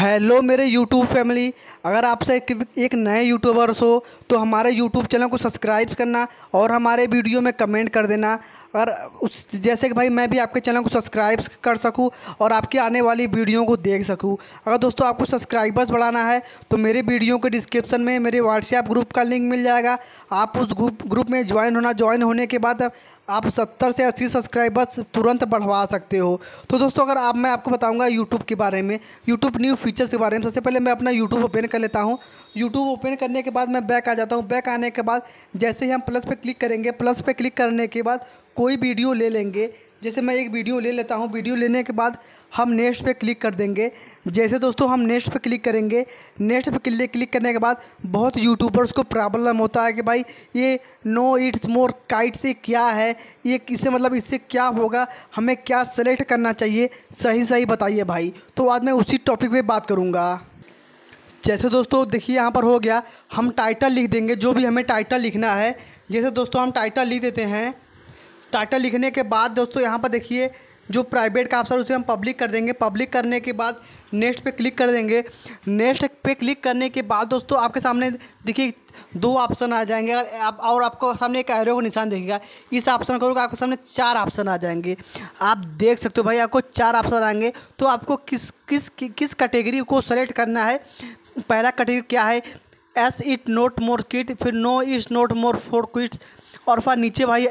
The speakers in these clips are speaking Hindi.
हेलो मेरे यूट्यूब फैमिली अगर आपसे एक, एक नए यूट्यूबर्स हो तो हमारे यूट्यूब चैनल को सब्सक्राइब करना और हमारे वीडियो में कमेंट कर देना और उस जैसे कि भाई मैं भी आपके चैनल को सब्सक्राइब कर सकूं और आपकी आने वाली वीडियो को देख सकूं अगर दोस्तों आपको सब्सक्राइबर्स बढ़ाना है तो मेरे वीडियो के डिस्क्रिप्शन में मेरे व्हाट्सएप ग्रुप का लिंक मिल जाएगा आप उस ग्रुप ग्रुप में ज्वाइन होना ज्वाइन होने के बाद आप सत्तर से अस्सी सब्सक्राइबर्स तुरंत बढ़वा सकते हो तो दोस्तों अगर आप मैं आपको बताऊँगा यूट्यूब के बारे में यूट्यूब न्यू फीचर्स के बारे में सबसे पहले मैं अपना यूट्यूब ओपन कर लेता हूँ यूट्यूब ओपन करने के बाद मैं बैक आ जाता हूँ बैक आने के बाद जैसे ही हम प्लस पे क्लिक करेंगे प्लस पे क्लिक करने के बाद कोई वीडियो ले लेंगे जैसे मैं एक वीडियो ले लेता हूँ वीडियो लेने के बाद हम नेक्स्ट पे क्लिक कर देंगे जैसे दोस्तों हम नेक्स्ट पे क्लिक करेंगे नेक्स्ट पे क्लिक करने के बाद बहुत यूट्यूबर्स को प्रॉब्लम होता है कि भाई ये नो इट्स मोर काइट से क्या है ये इससे मतलब इससे क्या होगा हमें क्या सेलेक्ट करना चाहिए सही सही बताइए भाई तो आज मैं उसी टॉपिक पर बात करूँगा जैसे दोस्तों देखिए यहाँ पर हो गया हम टाइटल लिख देंगे जो भी हमें टाइटल लिखना है जैसे दोस्तों हम टाइटल लिख देते हैं टाटा लिखने के बाद दोस्तों यहाँ पर देखिए जो प्राइवेट का ऑप्शन उसे हम पब्लिक कर देंगे पब्लिक करने के बाद नेक्स्ट पे क्लिक कर देंगे नेक्स्ट पे क्लिक करने के बाद दोस्तों आपके सामने देखिए दो ऑप्शन आ जाएंगे अगर आप और आपको सामने एक एरो का निशान देखेगा इस ऑप्शन करोगे आपके सामने चार ऑप्शन आ जाएंगे आप देख सकते हो भाई आपको चार ऑप्शन आएंगे तो आपको किस किस कि, किस कैटेगरी को सेलेक्ट करना है पहला कैटेगरी क्या है yes it not more kit फिर no is not more for quit और फिर नीचे भाई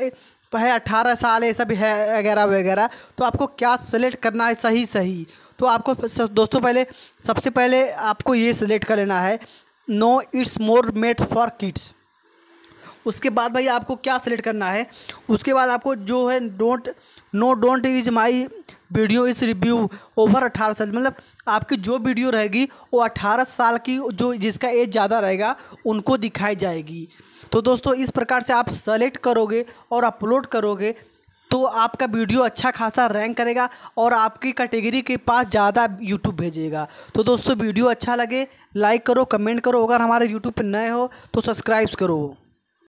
तो है अट्ठारह साल ये सब है वगैरह वगैरह तो आपको क्या सेलेक्ट करना है सही सही तो आपको दोस्तों पहले सबसे पहले आपको ये सिलेक्ट कर लेना है no it's more made for kids उसके बाद भाई आपको क्या सेलेक्ट करना है उसके बाद आपको जो है don't know don't is my video is review over अठारह साल मतलब आपकी जो वीडियो रहेगी वो अठारह साल की जो जिसका एज ज़्यादा रहेगा उनको दिखाई जाएगी तो दोस्तों इस प्रकार से आप सेलेक्ट करोगे और अपलोड करोगे तो आपका वीडियो अच्छा खासा रैंक करेगा और आपकी कैटेगरी के पास ज़्यादा यूट्यूब भेजेगा तो दोस्तों वीडियो अच्छा लगे लाइक करो कमेंट करो अगर हमारे यूट्यूब पर नए हो तो सब्सक्राइब करो